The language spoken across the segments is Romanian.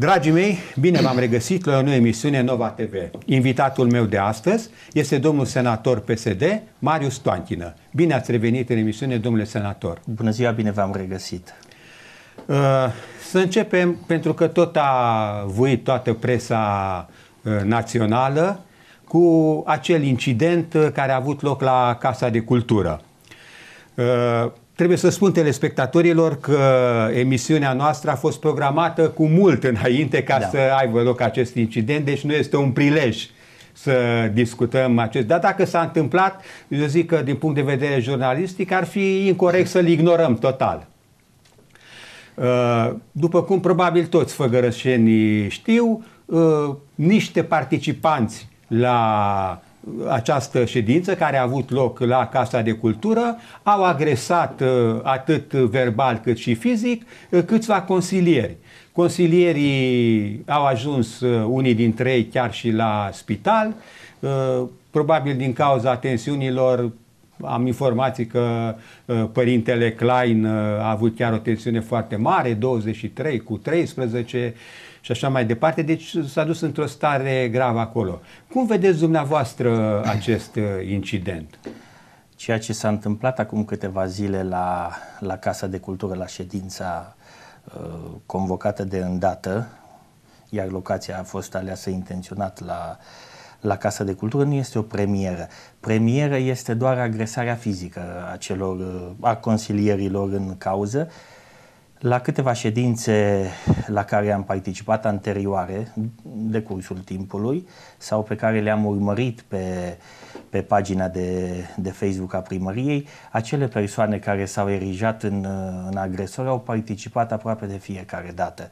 Dragii mei, bine v-am regăsit la o nouă emisiune Nova TV. Invitatul meu de astăzi este domnul senator PSD, Marius Toanchină. Bine ați revenit în emisiune, domnule senator. Bună ziua, bine v-am regăsit. Uh, să începem, pentru că tot a vuit toată presa uh, națională cu acel incident uh, care a avut loc la Casa de Cultură. Trebuie să spun telespectatorilor că emisiunea noastră a fost programată cu mult înainte ca da. să aibă loc acest incident, deci nu este un prilej să discutăm acest. Dar dacă s-a întâmplat, eu zic că din punct de vedere jurnalistic ar fi incorrect să-l ignorăm total. Uh, după cum probabil toți făgărășenii știu, uh, niște participanți la această ședință care a avut loc la Casa de Cultură, au agresat uh, atât verbal cât și fizic uh, câțiva consilieri. Consilierii au ajuns uh, unii dintre ei chiar și la spital, probabil din cauza tensiunilor am informații că părintele Klein a avut chiar o tensiune foarte mare, 23 cu 13, și așa mai departe. Deci s-a dus într-o stare gravă acolo. Cum vedeți dumneavoastră acest uh, incident? Ceea ce s-a întâmplat acum câteva zile la, la Casa de Cultură, la ședința uh, convocată de îndată, iar locația a fost aleasă intenționat la, la Casa de Cultură, nu este o premieră. Premieră este doar agresarea fizică a, celor, uh, a consilierilor în cauză, uh, la câteva ședințe la care am participat anterioare, de cursul timpului, sau pe care le-am urmărit pe, pe pagina de, de Facebook a primăriei, acele persoane care s-au erijat în, în agresori au participat aproape de fiecare dată.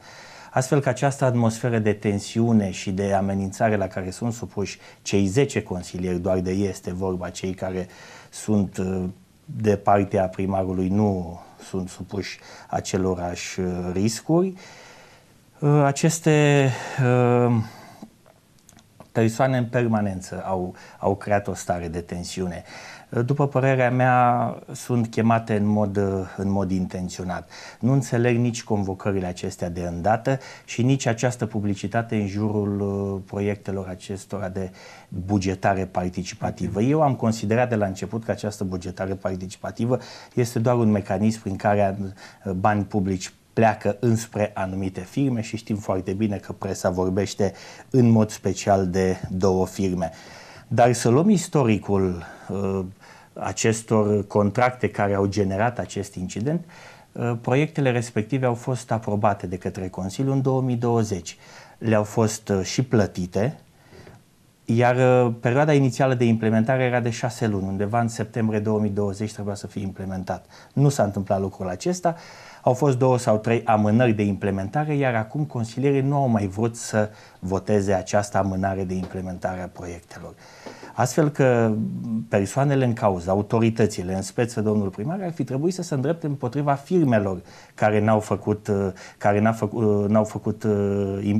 Astfel că această atmosferă de tensiune și de amenințare la care sunt supuși cei 10 consilieri, doar de este vorba, cei care sunt uh, de partea primarului nu sunt supuși acelorași uh, riscuri. Uh, aceste uh, persoane în permanență au, au creat o stare de tensiune după părerea mea, sunt chemate în mod, în mod intenționat. Nu înțeleg nici convocările acestea de îndată și nici această publicitate în jurul uh, proiectelor acestora de bugetare participativă. Eu am considerat de la început că această bugetare participativă este doar un mecanism prin care uh, bani publici pleacă înspre anumite firme și știm foarte bine că presa vorbește în mod special de două firme. Dar să luăm istoricul uh, acestor contracte care au generat acest incident, uh, proiectele respective au fost aprobate de către Consiliu în 2020. Le-au fost uh, și plătite iar uh, perioada inițială de implementare era de șase luni, undeva în septembrie 2020 trebuia să fie implementat. Nu s-a întâmplat lucrul acesta, au fost două sau trei amânări de implementare, iar acum consilierii nu au mai vrut să voteze această amânare de implementare a proiectelor. Astfel că persoanele în cauză, autoritățile, în speță domnul primar, ar fi trebuit să se îndrepte împotriva firmelor care n-au făcut, uh, care uh, n-au făcut, n-au uh, făcut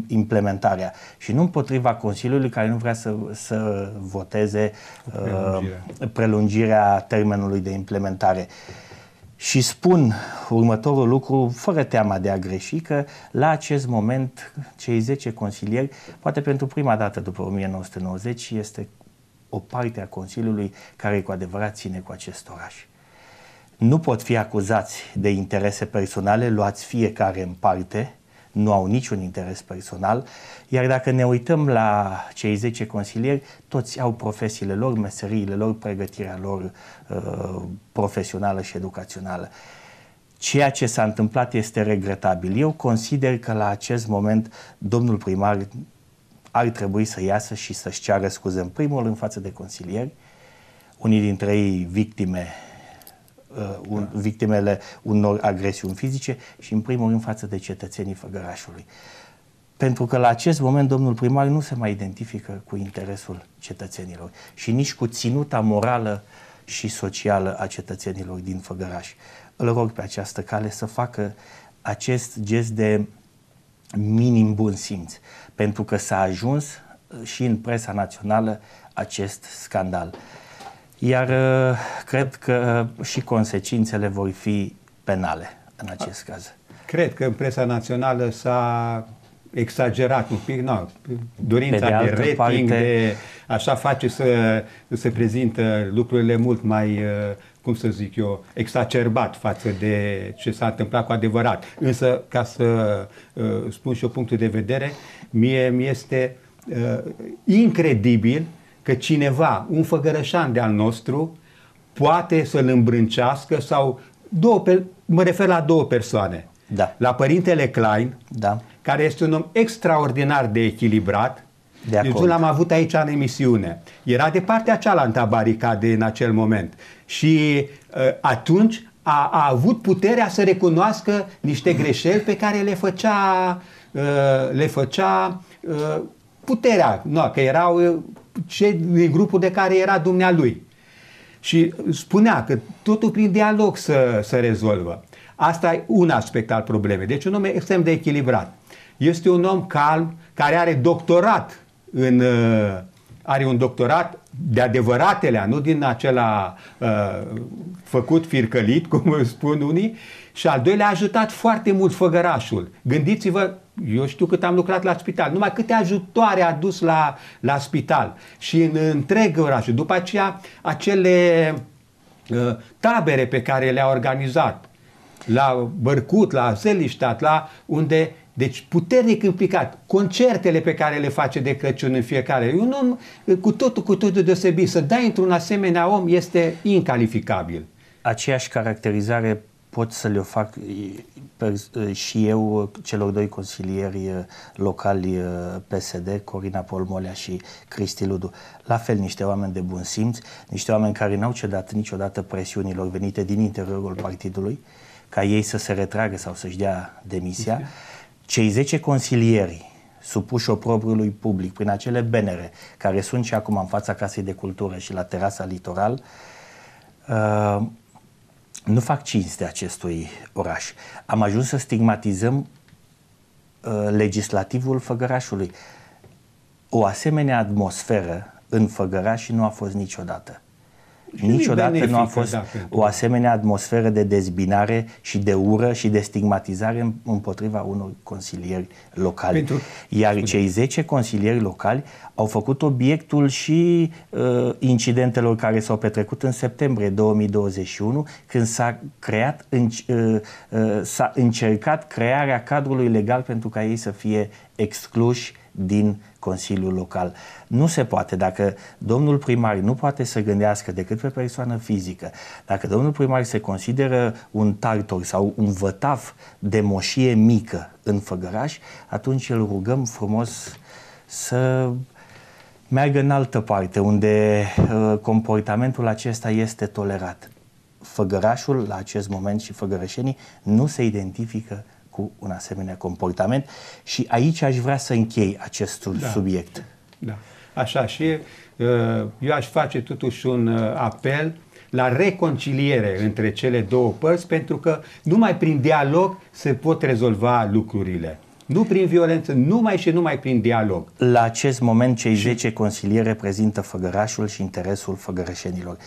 implementarea și nu împotriva Consiliului care nu vrea să, să voteze prelungirea. prelungirea termenului de implementare. Și spun următorul lucru, fără teama de a greși, că la acest moment cei 10 consilieri, poate pentru prima dată după 1990, este o parte a Consiliului care cu adevărat ține cu acest oraș. Nu pot fi acuzați de interese personale, luați fiecare în parte, nu au niciun interes personal, iar dacă ne uităm la cei 10 consilieri, toți au profesiile lor, meseriile lor, pregătirea lor uh, profesională și educațională. Ceea ce s-a întâmplat este regretabil. Eu consider că la acest moment domnul primar ar trebui să iasă și să-și ceară scuze în primul rând față de consilieri, unii dintre ei victime uh, un, da. victimele unor agresiuni fizice și în primul rând față de cetățenii făgărașului. Pentru că la acest moment domnul primar nu se mai identifică cu interesul cetățenilor și nici cu ținuta morală și socială a cetățenilor din Făgăraș. Îl rog pe această cale să facă acest gest de minim bun simț pentru că s-a ajuns uh, și în presa națională acest scandal. Iar uh, cred că uh, și consecințele vor fi penale în acest caz. Cred că în presa națională s-a exagerat un pic, no, dorința de, de rating, parte... de, așa face să se prezintă lucrurile mult mai, cum să zic eu, exacerbat față de ce s-a întâmplat cu adevărat. Însă, ca să spun și eu punctul de vedere, Mie mi este uh, incredibil că cineva, un făgărășan de al nostru, poate să-l îmbrâncească sau două, mă refer la două persoane. Da. La părintele Klein, da. care este un om extraordinar de echilibrat. De deci l-am avut aici în emisiune. Era de partea cealaltă a baricadei în acel moment. Și uh, atunci a, a avut puterea să recunoască niște greșeli pe care le făcea Uh, le făcea uh, puterea, nu, că erau uh, ce din grupul de care era dumnealui. Și spunea că totul prin dialog să, să rezolvă. Asta e un aspect al problemei. Deci un om extrem de echilibrat. Este un om calm, care are doctorat în... are un doctorat de adevăratele, nu din acela uh, făcut fircălit, cum spun unii, și al doilea a ajutat foarte mult făgărașul. Gândiți-vă, eu știu cât am lucrat la spital, numai câte ajutoare a dus la, la spital și în întreg orașul. După aceea, acele uh, tabere pe care le-a organizat la Bărcut, la Zeliștat, la unde deci puternic implicat. Concertele pe care le face de Crăciun în fiecare. un om uh, cu totul, cu totul deosebit. Să dai într-un asemenea om este incalificabil. Aceeași caracterizare pot să le fac și eu celor doi consilieri locali PSD, Corina Polmolea și Cristi Ludu. La fel, niște oameni de bun simț, niște oameni care n-au cedat niciodată presiunilor venite din interiorul partidului, ca ei să se retragă sau să-și dea demisia. Cei 10 consilieri supuși oprobriului public prin acele benere care sunt și acum în fața Casei de Cultură și la terasa Litoral, uh, nu fac cinste acestui oraș. Am ajuns să stigmatizăm uh, legislativul Făgărașului. O asemenea atmosferă în Făgăraș nu a fost niciodată. Și Niciodată nu a fost dacă... o asemenea atmosferă de dezbinare și de ură și de stigmatizare împotriva unor consilieri locali. Pentru... Iar cei 10 consilieri locali au făcut obiectul și uh, incidentelor care s-au petrecut în septembrie 2021, când s-a creat, în, uh, uh, s-a încercat crearea cadrului legal pentru ca ei să fie excluși din Consiliul Local. Nu se poate. Dacă domnul primar nu poate să gândească decât pe persoană fizică, dacă domnul primar se consideră un tartor sau un vătaf de moșie mică în Făgăraș, atunci îl rugăm frumos să meargă în altă parte, unde uh, comportamentul acesta este tolerat. Făgărașul, la acest moment, și făgărășenii nu se identifică cu un asemenea comportament și aici aș vrea să închei acest da. subiect. Da. Așa și uh, eu aș face totuși un uh, apel la reconciliere între cele două părți pentru că numai prin dialog se pot rezolva lucrurile. Nu prin violență, numai și numai prin dialog. La acest moment, cei 10 consilieri reprezintă făgărașul și interesul făgărășenilor.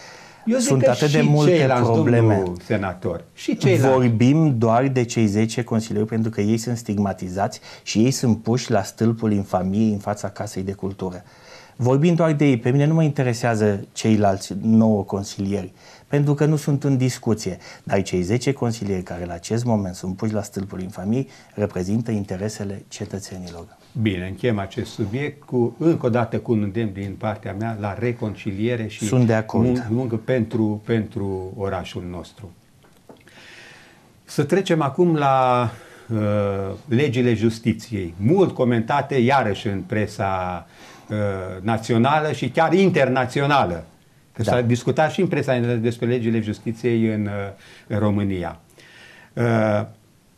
Eu zic Sunt că atât de multe probleme. Senator, și ceilalți. Vorbim doar de cei 10 consilieri pentru că ei sunt stigmatizați și ei sunt puși la stâlpul infamiei în fața casei de cultură. Vorbim doar de ei. Pe mine nu mă interesează ceilalți 9 consilieri pentru că nu sunt în discuție. Dar cei 10 consilieri care la acest moment sunt puși la stâlpul infamiei reprezintă interesele cetățenilor. Bine, încheiem acest subiect cu, încă o dată cu un îndemn din partea mea la reconciliere și sunt de acord. Mun- muncă pentru, pentru orașul nostru. Să trecem acum la uh, legile justiției, mult comentate iarăși în presa uh, națională și chiar internațională. Că da. s-a discutat și în presa despre legile justiției în, în România. Uh,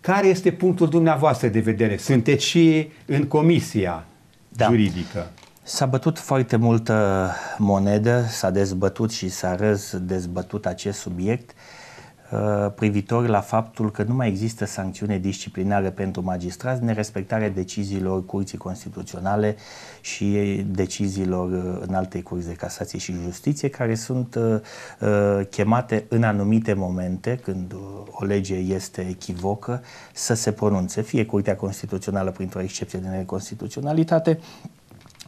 care este punctul dumneavoastră de vedere? Sunteți și în comisia da. juridică. S-a bătut foarte multă monedă, s-a dezbătut și s-a răz dezbătut acest subiect. Uh, Uh, privitor la faptul că nu mai există sancțiune disciplinară pentru magistrați, nerespectarea deciziilor Curții Constituționale și deciziilor uh, în alte curți de casație și justiție, care sunt uh, chemate în anumite momente, când o lege este echivocă, să se pronunțe, fie Curtea Constituțională printr-o excepție de neconstituționalitate,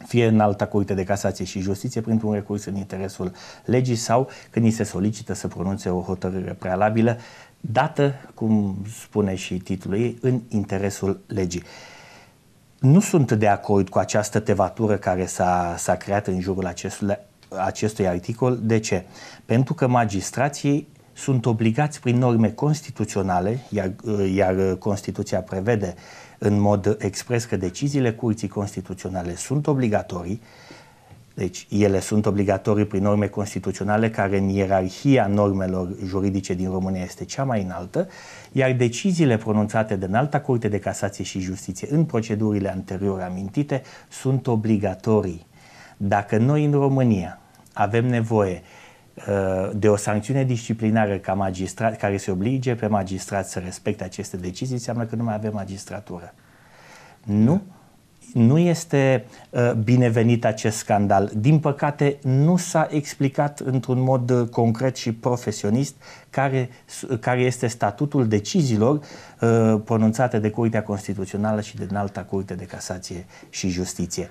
fie în alta curte de casație și justiție printr-un recurs în interesul legii sau când ni se solicită să pronunțe o hotărâre prealabilă dată, cum spune și titlul ei, în interesul legii. Nu sunt de acord cu această tevatură care s-a, s-a creat în jurul acestui, acestui articol. De ce? Pentru că magistrații sunt obligați prin norme constituționale, iar, iar Constituția prevede uh, în mod expres că deciziile curții constituționale sunt obligatorii, deci ele sunt obligatorii prin norme constituționale care în ierarhia normelor juridice din România este cea mai înaltă, iar deciziile pronunțate de înalta curte de casație și justiție în procedurile anterior amintite sunt obligatorii. Dacă noi în România avem nevoie uh, Uh, de o sancțiune disciplinară ca magistrat, care se oblige pe magistrat să respecte aceste decizii, înseamnă că nu mai avem magistratură. Nu, nu este uh, binevenit acest scandal. Din păcate, nu s-a explicat într-un mod uh, concret și profesionist care, care este statutul deciziilor pronunțate de Curtea Constituțională și de Înalta Curte de Casație și Justiție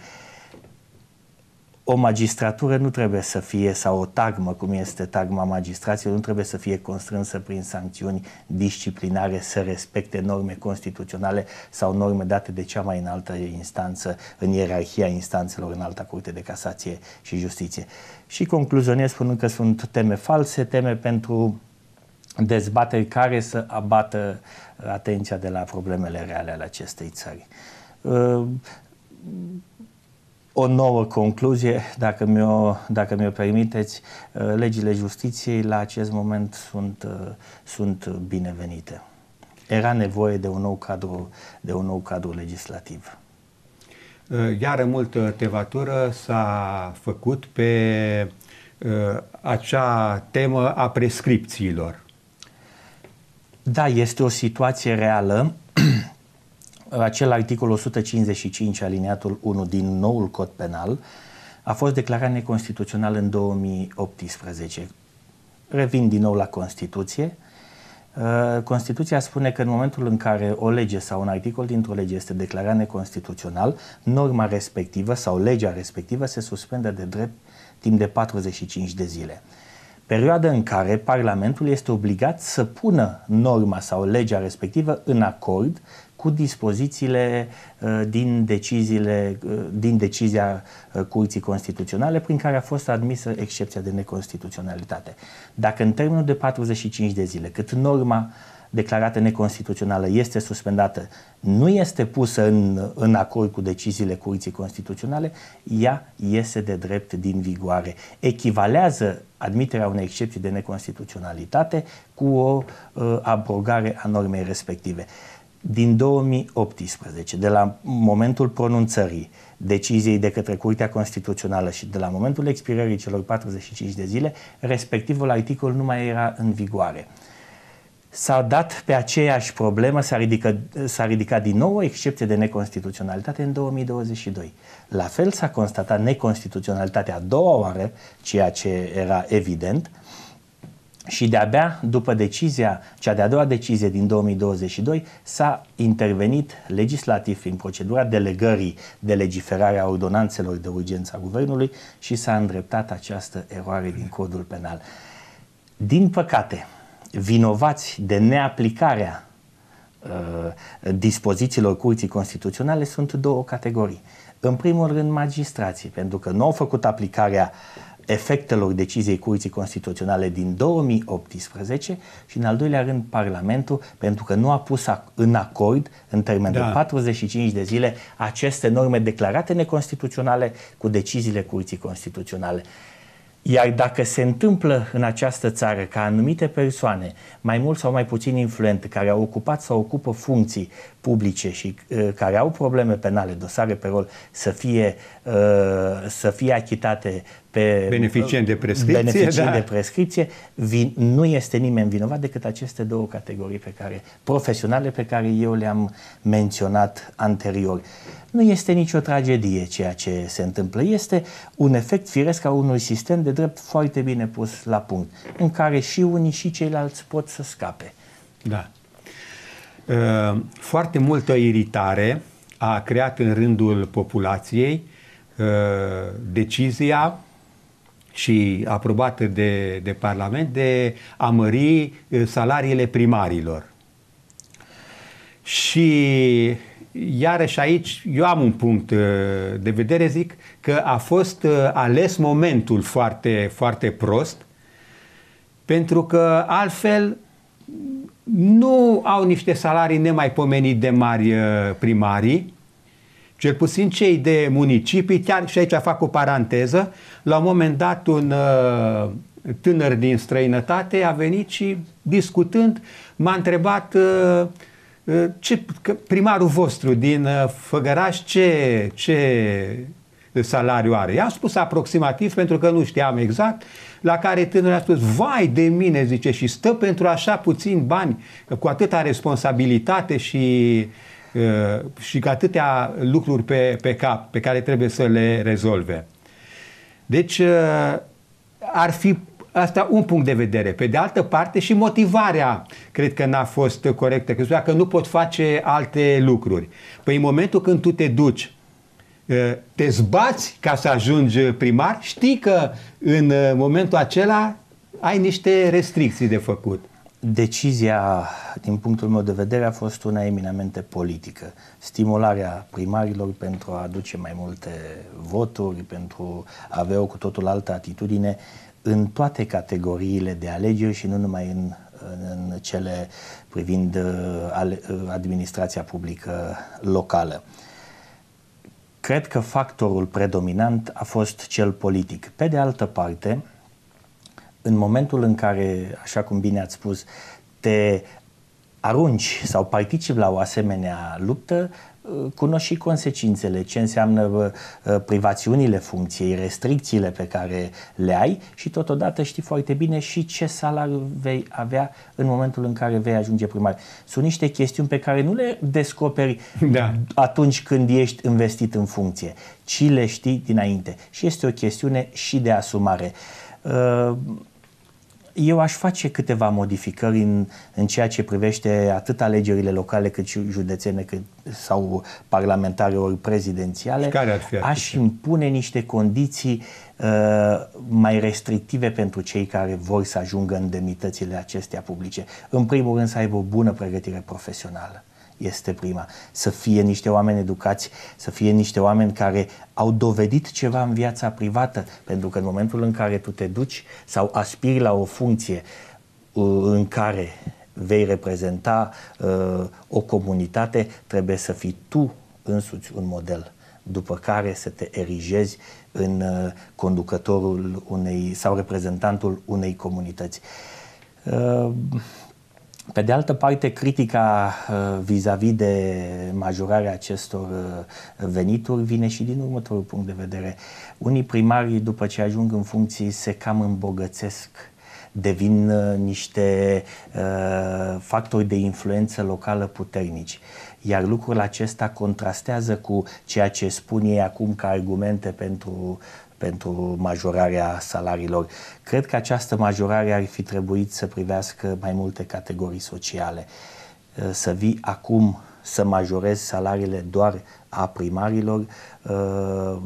o magistratură nu trebuie să fie, sau o tagmă, cum este tagma magistraților, nu trebuie să fie constrânsă prin sancțiuni disciplinare să respecte norme constituționale sau norme date de cea mai înaltă instanță în ierarhia instanțelor în alta curte de casație și justiție. Și concluzionez spunând că sunt teme false, teme pentru dezbateri care să abată atenția de la problemele reale ale acestei țări ă, o nouă concluzie, dacă mi-o, dacă mi-o permiteți, uh, legile justiției la acest moment sunt, uh, sunt binevenite. Era nevoie de un nou cadru, de un nou cadru legislativ. Uh, iară multă tevatură s-a făcut pe acea temă a prescripțiilor. Da, este o situație reală acel articol 155 aliniatul 1 din noul cod penal a fost declarat neconstituțional în 2018. Revin din nou la Constituție. Uh, Constituția spune că în momentul în care o lege sau un articol dintr-o lege este declarat neconstituțional, norma respectivă sau legea respectivă se suspendă de drept timp de 45 de zile Perioada în care Parlamentul este obligat să pună norma sau legea respectivă în acord cu dispozițiile uh, din, deciziile, uh, din decizia uh, Curții Constituționale prin care a fost admisă excepția de neconstituționalitate. Dacă în termenul de 45 de zile, cât norma declarată neconstituțională este suspendată, nu este pusă în, în acord cu deciziile Curții Constituționale, ea iese de drept din vigoare. Echivalează admiterea unei excepții de neconstituționalitate cu o uh, abrogare a normei respective. Uh, din 2018, de la momentul pronunțării deciziei de către Curtea Constituțională și de la momentul expirării celor 45 de zile, respectivul articol nu mai era în vigoare. S-a dat pe aceeași problemă, s-a ridicat, s-a ridicat din nou o excepție de neconstituționalitate în 2022. La fel s-a constatat neconstituționalitatea a doua oară, ceea ce era evident, și de-abia după decizia, cea de-a doua decizie din 2022, s-a intervenit legislativ prin procedura delegării de legiferare a ordonanțelor de urgență a Guvernului și s-a îndreptat această eroare din codul penal. Din păcate, vinovați de neaplicarea uh, dispozițiilor Curții Constituționale sunt două categorii. În primul rând, magistrații, pentru că nu au făcut aplicarea uh, efectelor deciziei Curții Constituționale din 2018 și, în al doilea rând, Parlamentul, pentru că nu a pus în acord, în termen da. de 45 de zile, aceste norme declarate neconstituționale cu deciziile Curții Constituționale. Iar dacă se întâmplă în această țară ca anumite persoane, mai mult sau mai puțin influente, care au ocupat sau ocupă funcții publice și uh, care au probleme penale, dosare pe rol, să fie, uh, să fie achitate pe beneficient de prescripție, beneficient da. de prescripție vin, nu este nimeni vinovat decât aceste două categorii pe care, profesionale pe care eu le-am menționat anterior. Nu este nicio tragedie ceea ce se întâmplă, este un efect firesc a unui sistem de drept foarte bine pus la punct, în care și unii și ceilalți pot să scape. Da. Uh, foarte multă iritare a creat în rândul populației uh, decizia și aprobată de, de Parlament de a mări uh, salariile primarilor. Și iarăși aici eu am un punct de vedere, zic că a fost ales momentul foarte, foarte prost, pentru că altfel nu au niște salarii nemaipomenit de mari uh, primarii, cel puțin cei de municipii, chiar și aici fac o paranteză, la un moment dat un uh, tânăr din străinătate a venit și discutând m-a întrebat uh, ce, primarul vostru din Făgăraș ce, ce salariu are. I-am spus aproximativ pentru că nu știam exact, la care tânărul a spus, vai de mine, zice, și stă pentru așa puțin bani, că cu atâta responsabilitate și, uh, și cu atâtea lucruri pe, pe cap pe care trebuie să le rezolve. Deci uh, ar fi Asta un punct de vedere. Pe de altă parte și motivarea cred că n-a fost corectă, că spunea că nu pot face alte lucruri. Păi în momentul când tu te duci te zbați ca să ajungi primar, știi că în uh, momentul acela ai niște restricții de făcut. Decizia, din punctul meu de vedere, a fost una eminamente politică. Stimularea primarilor pentru a aduce mai multe voturi, pentru a avea o cu totul altă atitudine în toate categoriile de alegeri și nu numai în, în, cele privind uh, uh, administrația publică locală. Cred că factorul predominant a fost cel politic. Pe de altă parte, în momentul în care, așa cum bine ați spus, te arunci sau participi la o asemenea luptă, cunosc și consecințele, ce înseamnă ă, privațiunile funcției, restricțiile pe care le ai și totodată știi foarte bine și ce salariu vei avea în momentul în care vei ajunge primar. Sunt niște chestiuni pe care nu le descoperi da. atunci când ești investit în funcție, ci le știi dinainte. Și este o chestiune și de asumare. Uh, eu aș face câteva modificări în, în ceea ce privește atât alegerile locale cât și județene cât, sau parlamentare ori prezidențiale. Și care ar fi aș impune niște condiții uh, mai restrictive pentru cei care vor să ajungă în demnitățile acestea publice. În primul rând să aibă o bună pregătire profesională este prima. Să fie niște oameni educați, să fie niște oameni care au dovedit ceva în viața privată, pentru că în momentul în care tu te duci sau aspiri la o funcție uh, în care vei reprezenta uh, o comunitate, trebuie să fii tu însuți un model după care să te erigezi în uh, conducătorul unei sau reprezentantul unei comunități. Uh, pe de altă parte, critica uh, vis-a-vis -vis de majorarea acestor uh, venituri vine și din următorul punct de vedere. Unii primari, după ce ajung în funcții, se cam îmbogățesc devin uh, niște uh, factori de influență locală puternici. Iar lucrul acesta contrastează cu ceea ce spun ei acum ca argumente pentru pentru majorarea salariilor. Cred că această majorare ar fi trebuit să privească mai multe categorii sociale. Uh, să vii acum să majorezi salariile doar a primarilor, uh,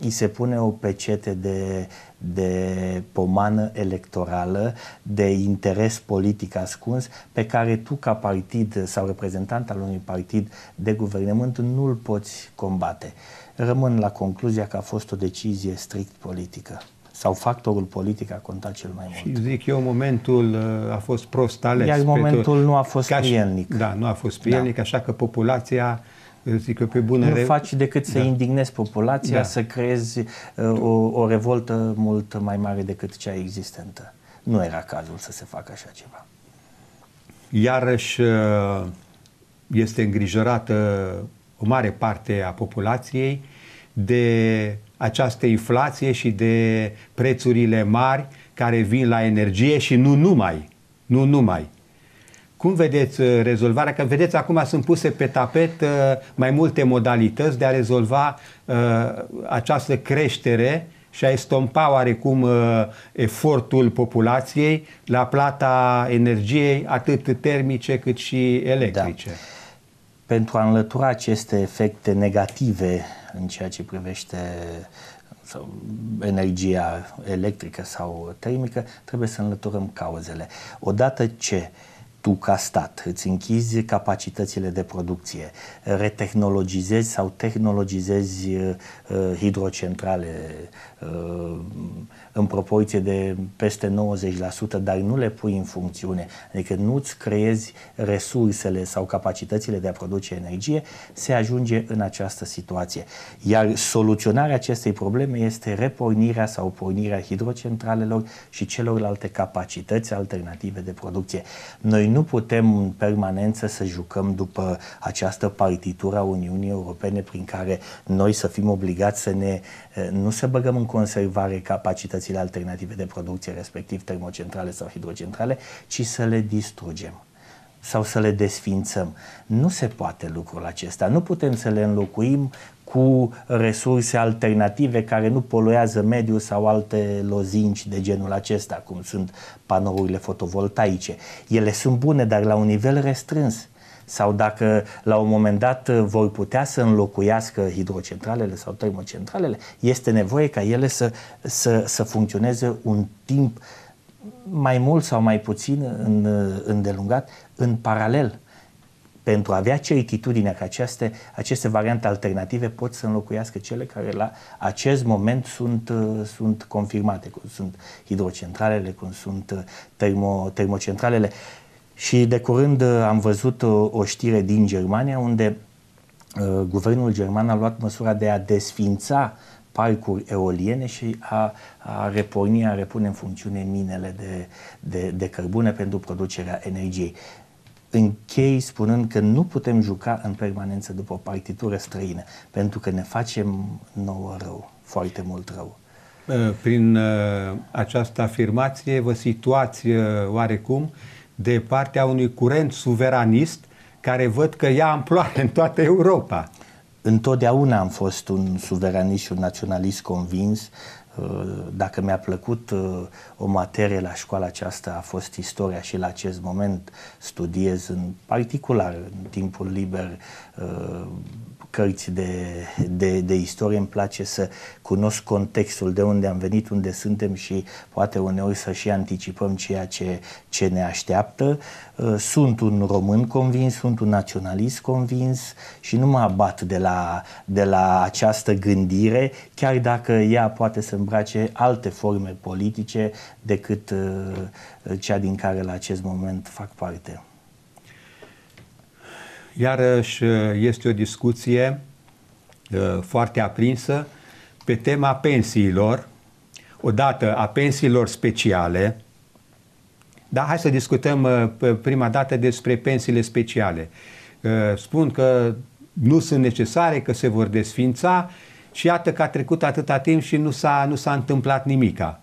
îi se pune o pecete de, de pomană electorală, de interes politic ascuns, pe care tu ca partid sau reprezentant al unui partid de guvernământ nu îl poți combate. Uh, rămân la concluzia că a fost o decizie strict politică sau factorul politic a contat cel mai mult. Și zic eu, momentul uh, a fost prost ales. Iar momentul nu a fost ca prielnic. Și, da, nu a fost da. prielnic, da. așa că populația zic eu, pe bună... Nu re... faci decât să da. indignezi populația, da. să creezi uh, o, o revoltă mult mai mare decât cea existentă. Nu era cazul să se facă așa ceva. Iarăși uh, este îngrijorată o mare parte a populației de această inflație și de prețurile mari care vin la energie și nu numai, nu numai. Cum vedeți uh, rezolvarea? Că vedeți, acum sunt puse pe tapet uh, mai multe modalități de a rezolva uh, această creștere și a estompa oarecum efortul populației la plata energiei, atât termice cât și da. electrice. Da pentru a înlătura aceste efecte negative în ceea ce privește sau energia electrică sau termică, trebuie să înlăturăm cauzele. Odată ce tu ca stat îți închizi capacitățile de producție, retehnologizezi sau tehnologizezi Uh, hidrocentrale uh, în proporție de peste 90%, dar nu le pui în funcțiune, adică nu-ți creezi resursele sau capacitățile de a produce energie, se ajunge în această situație. Iar soluționarea acestei probleme este repornirea sau pornirea hidrocentralelor și celorlalte capacități alternative de producție. Noi nu putem în permanență să jucăm după această partitură a Uniunii Europene prin care noi să fim obligați obligați să ne, eh, nu să băgăm în conservare capacitățile alternative de producție, respectiv termocentrale sau hidrocentrale, ci să le distrugem sau să le desfințăm. Nu se poate lucrul acesta. Nu putem să le înlocuim cu resurse alternative care nu poluează mediul sau alte lozinci de genul acesta, cum sunt panourile fotovoltaice. Ele sunt bune, dar la un nivel restrâns sau dacă la un moment dat vor putea să înlocuiască hidrocentralele sau termocentralele, este nevoie ca ele să, să, să funcționeze un timp mai mult sau mai puțin în, îndelungat în paralel pentru a avea certitudinea că aceste, aceste variante alternative pot să înlocuiască cele care la acest moment sunt, sunt confirmate, cum sunt hidrocentralele, cum sunt uh, termo, termocentralele. Uh, și de curând uh, am văzut o, o știre din Germania unde uh, guvernul german a luat măsura de a desfința parcuri eoliene și a, a reporni, a repune în funcțiune minele de, de, de cărbune pentru producerea energiei. Închei spunând că nu putem juca în permanență după o partitură străină, pentru că ne facem nouă rău, foarte mult rău. Uh, prin uh, această afirmație vă situați oarecum de partea unui curent suveranist care văd că ia amploare în toată Europa. Întotdeauna am fost un suveranist și un naționalist convins. Uh, dacă mi-a plăcut uh, o materie la școala aceasta a fost istoria și la acest moment studiez în particular în timpul liber uh, cărți de, de, de istorie, îmi place să cunosc contextul de unde am venit, unde suntem și poate uneori să și anticipăm ceea ce, ce ne așteaptă. Uh, sunt un român convins, sunt un naționalist convins și nu mă abat de la, de la această gândire, chiar dacă ea poate să îmbrace alte forme politice decât uh, cea din care la acest moment fac parte. Iarăși uh, este o discuție uh, foarte aprinsă pe tema pensiilor, odată a pensiilor speciale, dar hai să discutăm uh, prima dată despre pensiile speciale. Spun că nu sunt necesare, că se vor desfința și iată că a trecut atâta timp și nu s-a, nu s-a întâmplat nimica.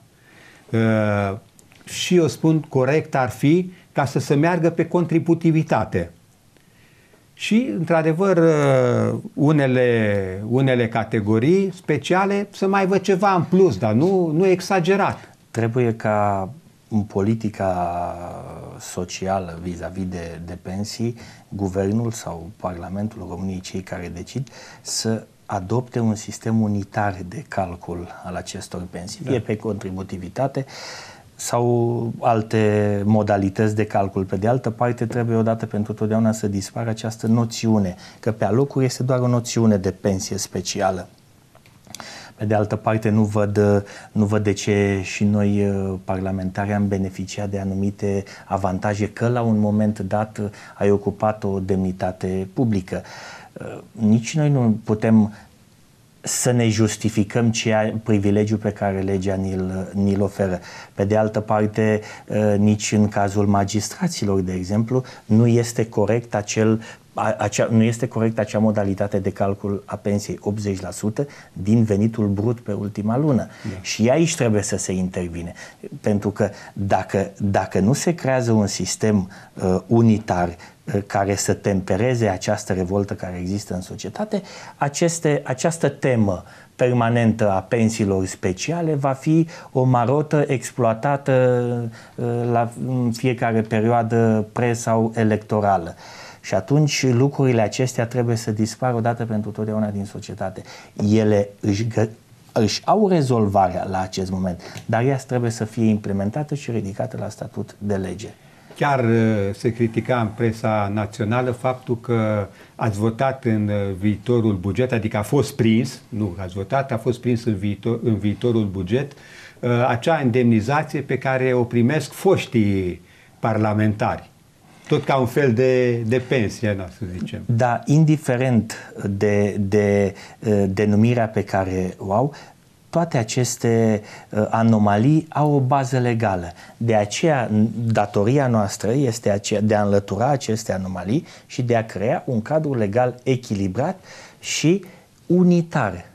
Și eu spun corect ar fi ca să se meargă pe contributivitate și, într-adevăr, uh, unele, unele categorii speciale să mai văd ceva în plus, dar nu, nu exagerat. Trebuie ca în politica socială vis-a-vis de, de pensii, guvernul sau Parlamentul României, cei care decid, să adopte un sistem unitar de calcul al acestor pensii, da. fie da. pe contributivitate, uh, sau alte modalități de calcul. Pe de altă parte, trebuie odată pentru totdeauna să dispară această noțiune, că pe alocuri este doar o noțiune de pensie specială. Pe de altă parte, nu văd, nu văd de ce și noi, uh, parlamentari, am beneficiat de anumite avantaje, că la un moment dat uh, ai ocupat o demnitate publică. Uh, nici noi nu putem să ne justificăm ceea, privilegiul pe care legea ni-l, ni oferă. Pe de altă parte, eh, nici în cazul magistraților, de exemplu, nu este corect acel acea, nu este corect acea modalitate de calcul a pensiei, 80% din venitul brut pe ultima lună. Da. Și aici trebuie să se intervine. Pentru că dacă, dacă nu se creează un sistem uh, unitar uh, care să tempereze această revoltă care există în societate, aceste, această temă permanentă a pensiilor speciale va fi o marotă exploatată uh, la fiecare perioadă pre- sau electorală. Uh, și atunci lucrurile acestea trebuie să dispară odată pentru totdeauna din societate. Ele își, gă- își au rezolvarea la acest moment, dar ea trebuie să fie implementată și ridicată la statut de lege. Chiar uh, se critica în presa națională faptul că ați votat în uh, viitorul buget, adică a fost prins, nu ați votat, a fost prins în, viitor, în viitorul buget uh, acea indemnizație pe care o primesc foștii parlamentari tot ca un fel de, de pensie, na, să zicem. Da, indiferent de, de eh, denumirea pe care o au, toate aceste eh, anomalii au o bază legală. De aceea, datoria noastră este aceea de a înlătura aceste anomalii și de a crea un cadru legal echilibrat și unitar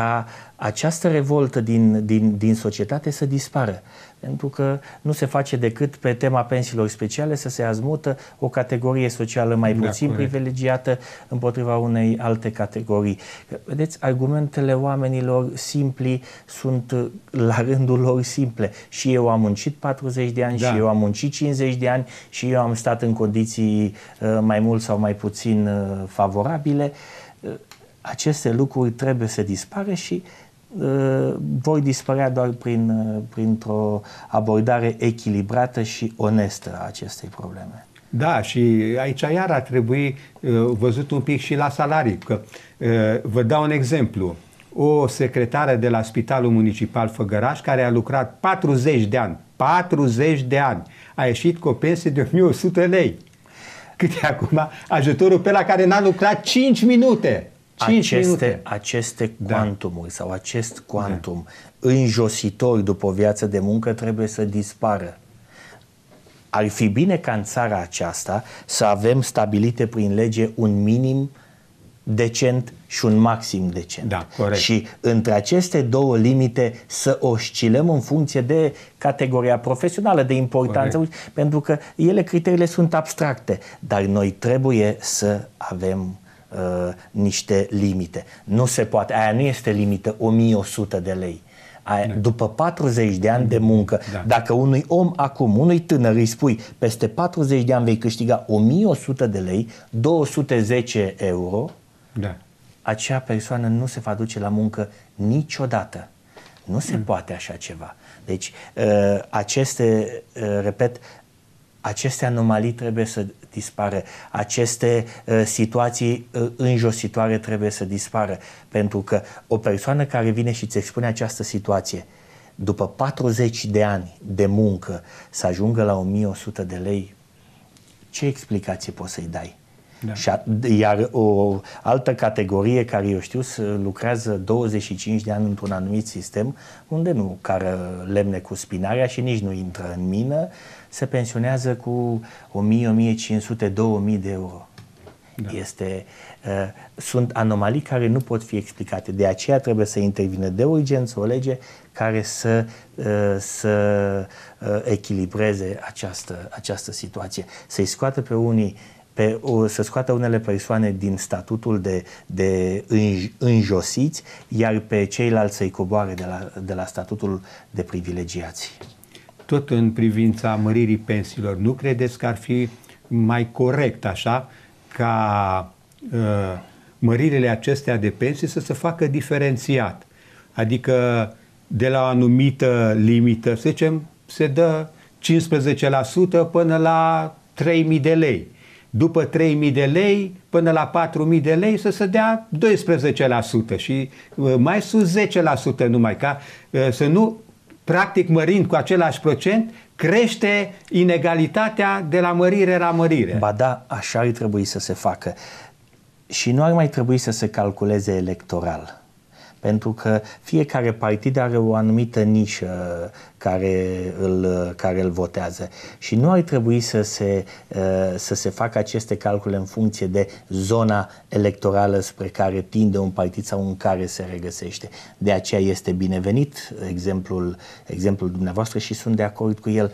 ca această revoltă din, din, din societate să dispară. Pentru că nu se face decât pe tema pensiilor speciale să se azmută o categorie socială mai da, puțin privilegiată împotriva unei alte categorii. Vedeți, argumentele oamenilor simpli sunt uh, la rândul lor simple. Și eu am muncit 40 de ani, da. și eu am muncit 50 de ani, și eu am stat în condiții uh, mai mult sau mai puțin uh, favorabile aceste lucruri trebuie să dispare și uh, voi dispărea doar prin, uh, printr-o abordare echilibrată și onestă a acestei probleme. Da, și aici iar ar trebui uh, văzut un pic și la salarii. Că, uh, vă dau un exemplu. O secretară de la Spitalul Municipal Făgăraș care a lucrat 40 de ani, 40 de ani, a ieșit cu o pensie de 1100 lei. Cât e acum ajutorul pe la care n-a lucrat 5 minute aceste, minute. aceste da. quantumuri da. sau acest da. quantum da. înjositor după o viață de muncă trebuie să dispară. Ar fi bine ca în țara aceasta să avem stabilite prin lege un minim decent și un maxim decent. Da, corect. Și între aceste două limite să oscilăm în funcție de categoria profesională, de importanță, corect. pentru că ele, criteriile sunt abstracte, dar noi trebuie să avem Uh, niște limite. Nu se poate, aia nu este limită 1100 de lei. Aia, da. După 40 de ani de da. muncă, da. dacă unui om acum, unui tânăr îi spui peste 40 de ani vei câștiga 1100 de lei, 210 euro, da. acea persoană nu se va duce la muncă niciodată. Nu se da. poate așa ceva. Deci, uh, aceste, uh, repet, aceste anomalii trebuie să dispare Aceste uh, situații uh, înjositoare trebuie să dispară, pentru că o persoană care vine și îți expune această situație, după 40 de ani de muncă, să ajungă la 1100 de lei, ce explicație poți să-i dai? Da. Și iar o altă categorie care, eu știu, lucrează 25 de ani într-un anumit sistem unde nu care lemne cu spinarea și nici nu intră în mină, se pensionează cu 1000, 1500, 2000 de euro. Da. Este, uh, sunt anomalii care nu pot fi explicate. De aceea trebuie să intervină de urgență o lege care să, uh, să uh, echilibreze această, această situație. Să-i scoată pe unii uh, pe, să scoată unele persoane din statutul de, de înj, înjosiți, iar pe ceilalți să-i coboare de la, de la statutul de privilegiați. Tot în privința măririi pensiilor, nu credeți că ar fi mai corect așa ca uh, măririle acestea de pensii să se facă diferențiat? Adică de la o anumită limită, să zicem, se dă 15% până la 3.000 de lei după 3.000 de lei până la 4.000 de lei să se dea 12% și uh, mai sus 10% numai, ca uh, să nu, practic mărind cu același procent, crește inegalitatea de la mărire la mărire. Ba da, așa ar trebui să se facă. Și nu ar mai trebui să se calculeze electoral pentru că fiecare partid are o anumită nișă care îl, care îl votează. Și nu ar trebui să se, uh, să se facă aceste calcule în funcție de zona electorală spre care tinde un partid sau în care se regăsește. De aceea este binevenit exemplul, exemplul dumneavoastră și sunt de acord cu el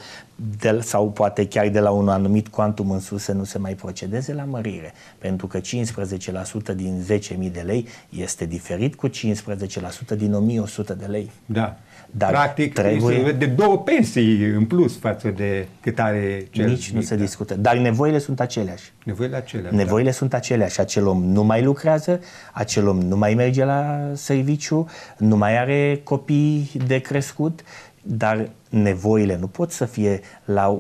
de, sau poate chiar de la un anumit cuantum în sus să nu se mai procedeze la mărire, pentru că 15% din 10.000 de lei este diferit cu 15% din 1.100 de lei. Da. Dar Practic, trebuie... de două pensii în plus față de cât are cel Nici mic, nu se da. discută. Dar nevoile sunt aceleași. Nevoile aceleași. Nevoile da. sunt aceleași. Acel om nu mai lucrează, acel om nu mai merge la serviciu, nu mai are copii de crescut dar nevoile nu pot să fie la,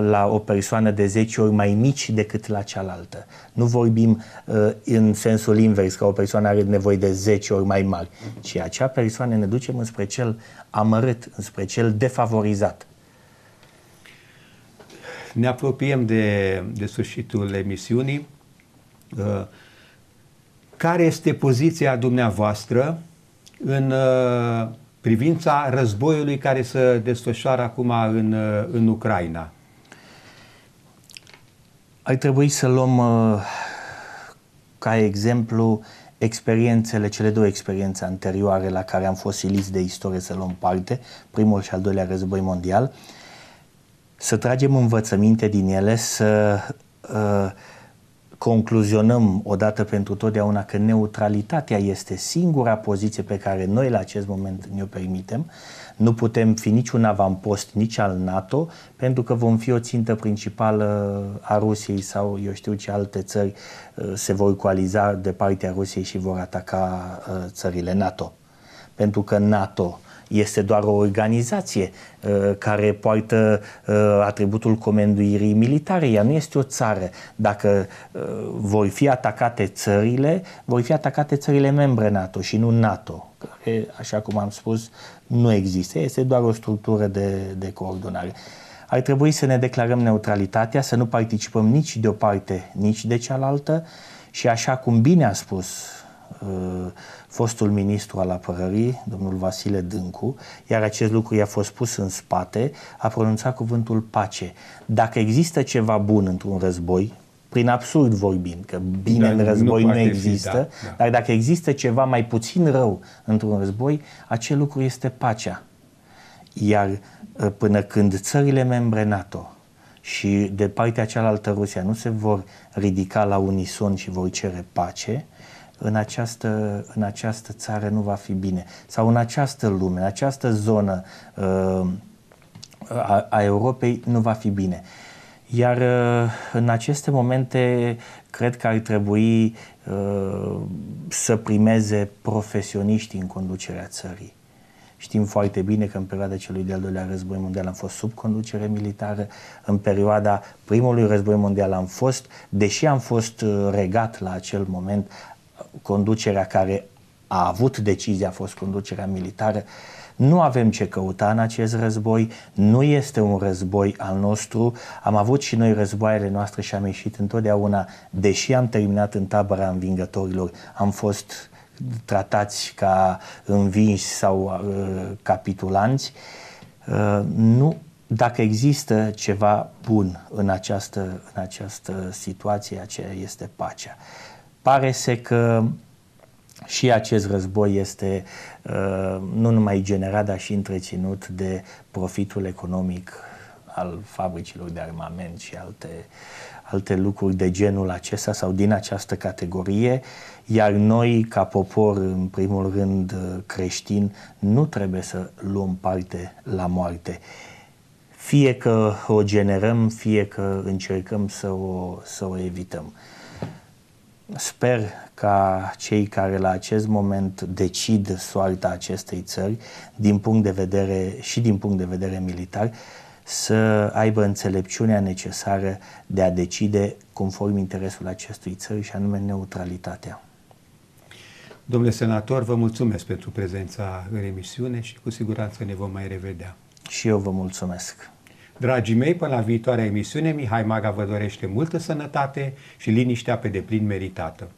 la o persoană de 10 ori mai mici decât la cealaltă. Nu vorbim uh, în sensul invers, că o persoană are nevoie de 10 ori mai mari, ci acea persoană ne ducem înspre cel amărât, înspre cel defavorizat. Ne apropiem de, de sfârșitul emisiunii. Uh, care este poziția dumneavoastră în uh, privința războiului care se desfășoară acum în, în Ucraina? Ar trebui să luăm uh, ca exemplu experiențele, cele două experiențe anterioare la care am fost siliți de istorie să luăm parte, primul și al doilea război mondial, să tragem învățăminte din ele, să uh, concluzionăm odată pentru totdeauna că neutralitatea este singura poziție pe care noi la acest moment ne-o permitem, nu putem fi nici un avampost, nici al NATO, pentru că vom fi o țintă principală a Rusiei sau eu știu ce alte țări uh, se vor coaliza de partea Rusiei și vor ataca uh, țările NATO. Pentru că NATO este doar o organizație uh, care poartă uh, atributul comenduirii militare. Ea nu este o țară. Dacă uh, vor fi atacate țările, vor fi atacate țările membre NATO și nu NATO, care, așa cum am spus, nu există. Este doar o structură de, de coordonare ar trebui să ne declarăm neutralitatea, să nu participăm nici de o parte, nici de cealaltă și așa cum bine a spus fostul ministru al apărării, domnul Vasile Dâncu, iar acest lucru i-a fost pus în spate, a pronunțat cuvântul pace. Dacă există ceva bun într-un război, prin absurd vorbind, că bine da, în război nu, nu există, fi, da, da. dar dacă există ceva mai puțin rău într-un război, acel lucru este pacea. Iar ă, până când țările membre NATO și de partea cealaltă Rusia nu se vor ridica la unison și vor cere pace, uh, în această, în această țară nu va fi bine. Sau în această lume, în această zonă uh, a, a Europei nu va fi bine. Iar uh, în aceste momente cred că ar trebui uh, să primeze profesioniștii în conducerea țării. Știm foarte bine că în perioada celui de-al doilea război mondial am fost sub conducere militară, în perioada primului război mondial am fost, deși am fost uh, regat la acel moment, conducerea care a avut decizia a fost conducerea militară. Nu avem ce căuta în acest război, nu este un război al nostru. Am avut și noi războaiele noastre și am ieșit întotdeauna, deși am terminat în tabăra învingătorilor, am fost tratați ca învinși sau uh, capitulanți. Uh, nu, dacă există ceva bun în această, în această situație, aceea este pacea pare se că și acest război este uh, nu numai generat, dar și întreținut de profitul economic al fabricilor de armament și alte, alte lucruri de genul acesta sau din această categorie, iar noi, ca popor, în primul rând uh, creștin, nu trebuie să luăm parte la moarte. Fie că o generăm, fie că încercăm să o, să o evităm. Sper ca cei care la acest moment decid soarta acestei țări, din punct de vedere și din punct de vedere militar, să aibă înțelepciunea necesară de a decide conform interesul acestui țări și anume neutralitatea. Domnule senator, vă mulțumesc pentru prezența în emisiune și cu siguranță ne vom mai revedea. Și eu vă mulțumesc. Dragii mei, până la viitoarea emisiune, Mihai Maga vă dorește multă sănătate și liniștea pe deplin meritată.